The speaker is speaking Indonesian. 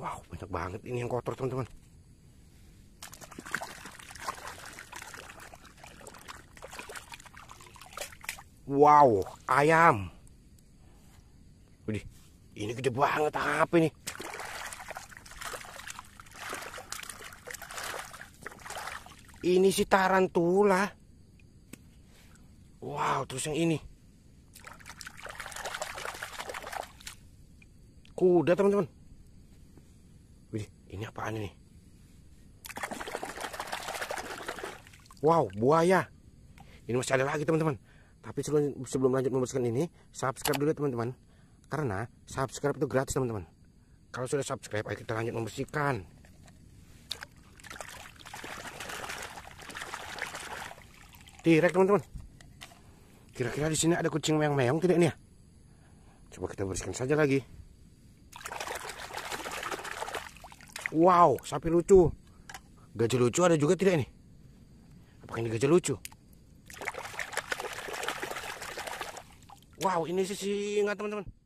Wow banyak banget ini yang kotor teman-teman Wow ayam Udah, Ini gede banget apa ini Ini si tarantula Wow terus yang ini Kuda teman-teman ini apaan ini? Wow, buaya. Ini masih ada lagi teman-teman. Tapi sebelum sebelum lanjut membersihkan ini, subscribe dulu teman-teman. Karena subscribe itu gratis teman-teman. Kalau sudah subscribe, ayo kita lanjut membersihkan. Direk, teman-teman. Kira-kira di sini ada kucing meong-meong tidak ini ya? Coba kita bersihkan saja lagi. Wow, sapi lucu. Gajah lucu ada juga tidak ini? Apakah ini gajah lucu? Wow, ini sih singa teman-teman.